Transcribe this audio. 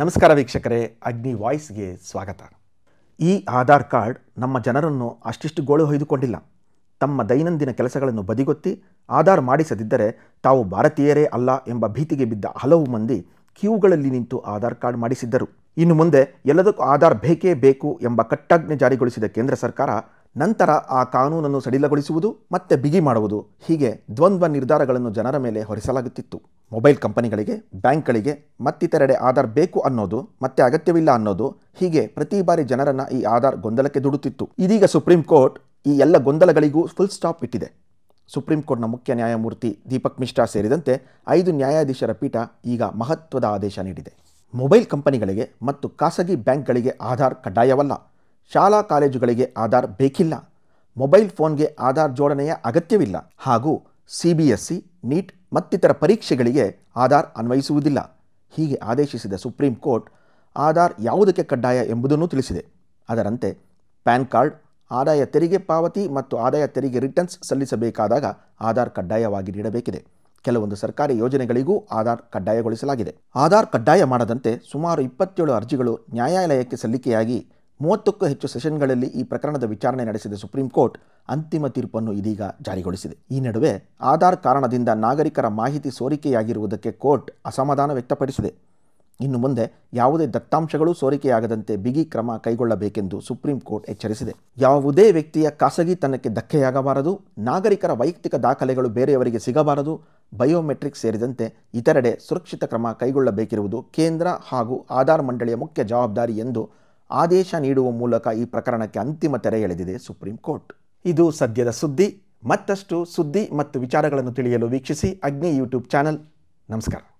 ನಮಸ್ಕಾರ ವೀಕ್ಷಕರೇ ಅಗ್ನಿ ವಾಯ್ಸ್ಗೆ ಸ್ವಾಗತ ಈ ಆಧಾರ್ ಕಾರ್ಡ್ ನಮ್ಮ ಜನರನ್ನು ಅಷ್ಟಿಷ್ಟು ಗೋಳು ಹೊಯ್ದುಕೊಂಡಿಲ್ಲ ತಮ್ಮ ದೈನಂದಿನ ಕೆಲಸಗಳನ್ನು ಬದಿಗೊತ್ತಿ ಆಧಾರ್ ಮಾಡಿಸದಿದ್ದರೆ ತಾವು ಭಾರತೀಯರೇ ಅಲ್ಲ ಎಂಬ ಭೀತಿಗೆ ಬಿದ್ದ ಹಲವು ಮಂದಿ ಕ್ಯೂಗಳಲ್ಲಿ ನಿಂತು ಆಧಾರ್ ಕಾರ್ಡ್ ಮಾಡಿಸಿದ್ದರು ಇನ್ನು ಮುಂದೆ ಎಲ್ಲದಕ್ಕೂ ಆಧಾರ್ ಬೇಕೇ ಬೇಕು ಎಂಬ ಕಟ್ಟಾಜ್ಞೆ ಜಾರಿಗೊಳಿಸಿದ ಕೇಂದ್ರ ಸರ್ಕಾರ ನಂತರ ಆ ಕಾನೂನನ್ನು ಸಡಿಲಗೊಳಿಸುವುದು ಮತ್ತೆ ಬಿಗಿ ಮಾಡುವುದು ಹೀಗೆ ದ್ವಂದ್ವ ನಿರ್ಧಾರಗಳನ್ನು ಜನರ ಮೇಲೆ ಹೊರಿಸಲಾಗುತ್ತಿತ್ತು ಮೊಬೈಲ್ ಕಂಪನಿಗಳಿಗೆ ಬ್ಯಾಂಕ್ಗಳಿಗೆ ಮತ್ತಿತರೆಡೆ ಆಧಾರ್ ಬೇಕು ಅನ್ನೋದು ಮತ್ತೆ ಅಗತ್ಯವಿಲ್ಲ ಅನ್ನೋದು ಹೀಗೆ ಪ್ರತಿ ಬಾರಿ ಜನರನ್ನು ಈ ಆಧಾರ್ ಗೊಂದಲಕ್ಕೆ ದುಡುತ್ತಿತ್ತು ಇದೀಗ ಸುಪ್ರೀಂ ಕೋರ್ಟ್ ಈ ಎಲ್ಲ ಗೊಂದಲಗಳಿಗೂ ಫುಲ್ ಸ್ಟಾಪ್ ಇಟ್ಟಿದೆ ಸುಪ್ರೀಂ ಕೋರ್ಟ್ನ ಮುಖ್ಯ ನ್ಯಾಯಮೂರ್ತಿ ದೀಪಕ್ ಮಿಶ್ರಾ ಸೇರಿದಂತೆ ಐದು ನ್ಯಾಯಾಧೀಶರ ಪೀಠ ಈಗ ಮಹತ್ವದ ಆದೇಶ ನೀಡಿದೆ ಮೊಬೈಲ್ ಕಂಪನಿಗಳಿಗೆ ಮತ್ತು ಖಾಸಗಿ ಬ್ಯಾಂಕ್ಗಳಿಗೆ ಆಧಾರ್ ಕಡ್ಡಾಯವಲ್ಲ ಶಾಲಾ ಕಾಲೇಜುಗಳಿಗೆ ಆಧಾರ್ ಬೇಕಿಲ್ಲ ಮೊಬೈಲ್ ಫೋನ್ಗೆ ಆಧಾರ್ ಜೋಡಣೆಯ ಅಗತ್ಯವಿಲ್ಲ ಹಾಗೂ C B S C NEET ಮತ್ತಿತರ ಪರೀಕ್ಷೆಗಳಿಗೆ ಆಧಾರ್ ಅನ್ವಯಿಸುವುದಿಲ್ಲ ಹೀಗೆ ಆದೇಶಿಸಿದ ಸುಪ್ರೀಂ ಕೋರ್ಟ್ ಆಧಾರ್ ಯಾವುದಕ್ಕೆ ಕಡ್ಡಾಯ ಎಂಬುದನ್ನು ತಿಳಿಸಿದೆ ಅದರಂತೆ ಪ್ಯಾನ್ ಕಾರ್ಡ್ ಆದಾಯ ತೆರಿಗೆ ಪಾವತಿ ಮತ್ತು ಆದಾಯ ತೆರಿಗೆ ರಿಟರ್ನ್ಸ್ ಸಲ್ಲಿಸಬೇಕಾದಾಗ ಆಧಾರ್ ಕಡ್ಡಾಯವಾಗಿ ನೀಡಬೇಕಿದೆ ಕೆಲವೊಂದು ಸರ್ಕಾರಿ ಯೋಜನೆಗಳಿಗೂ ಆಧಾರ್ ಕಡ್ಡಾಯಗೊಳಿಸಲಾಗಿದೆ ಆಧಾರ್ ಕಡ್ಡಾಯ ಮಾಡದಂತೆ ಸುಮಾರು ಇಪ್ಪತ್ತೇಳು ಅರ್ಜಿಗಳು ನ್ಯಾಯಾಲಯಕ್ಕೆ ಸಲ್ಲಿಕೆಯಾಗಿ ಮೂವತ್ತಕ್ಕೂ ಹೆಚ್ಚು ಸೆಷನ್ಗಳಲ್ಲಿ ಈ ಪ್ರಕರಣದ ವಿಚಾರಣೆ ನಡೆಸಿದ ಸುಪ್ರೀಂ ಕೋರ್ಟ್ ಅಂತಿಮ ತೀರ್ಪನ್ನು ಇದೀಗ ಜಾರಿಗೊಳಿಸಿದೆ ಈ ನಡುವೆ ಆಧಾರ್ ಕಾರಣದಿಂದ ನಾಗರಿಕರ ಮಾಹಿತಿ ಸೋರಿಕೆಯಾಗಿರುವುದಕ್ಕೆ ಕೋರ್ಟ್ ಅಸಮಾಧಾನ ವ್ಯಕ್ತಪಡಿಸಿದೆ ಇನ್ನು ಮುಂದೆ ಯಾವುದೇ ದತ್ತಾಂಶಗಳು ಸೋರಿಕೆಯಾಗದಂತೆ ಬಿಗಿ ಕ್ರಮ ಕೈಗೊಳ್ಳಬೇಕೆಂದು ಸುಪ್ರೀಂ ಕೋರ್ಟ್ ಎಚ್ಚರಿಸಿದೆ ಯಾವುದೇ ವ್ಯಕ್ತಿಯ ಖಾಸಗಿತನಕ್ಕೆ ಧಕ್ಕೆಯಾಗಬಾರದು ನಾಗರಿಕರ ವೈಯಕ್ತಿಕ ದಾಖಲೆಗಳು ಬೇರೆಯವರಿಗೆ ಸಿಗಬಾರದು ಬಯೋಮೆಟ್ರಿಕ್ ಸೇರಿದಂತೆ ಇತರೆಡೆ ಸುರಕ್ಷಿತ ಕ್ರಮ ಕೈಗೊಳ್ಳಬೇಕಿರುವುದು ಕೇಂದ್ರ ಹಾಗೂ ಆಧಾರ್ ಮಂಡಳಿಯ ಮುಖ್ಯ ಜವಾಬ್ದಾರಿ ಎಂದು ಆದೇಶ ನೀಡುವ ಮೂಲಕ ಈ ಪ್ರಕರಣಕ್ಕೆ ಅಂತಿಮ ತೆರೆ ಎಳೆದಿದೆ ಸುಪ್ರೀಂ ಕೋರ್ಟ್ ಇದು ಸದ್ಯದ ಸುದ್ದಿ ಮತ್ತಷ್ಟು ಸುದ್ದಿ ಮತ್ತು ವಿಚಾರಗಳನ್ನು ತಿಳಿಯಲು ವೀಕ್ಷಿಸಿ ಅಗ್ನಿ ಯೂಟ್ಯೂಬ್ ಚಾನಲ್ ನಮಸ್ಕಾರ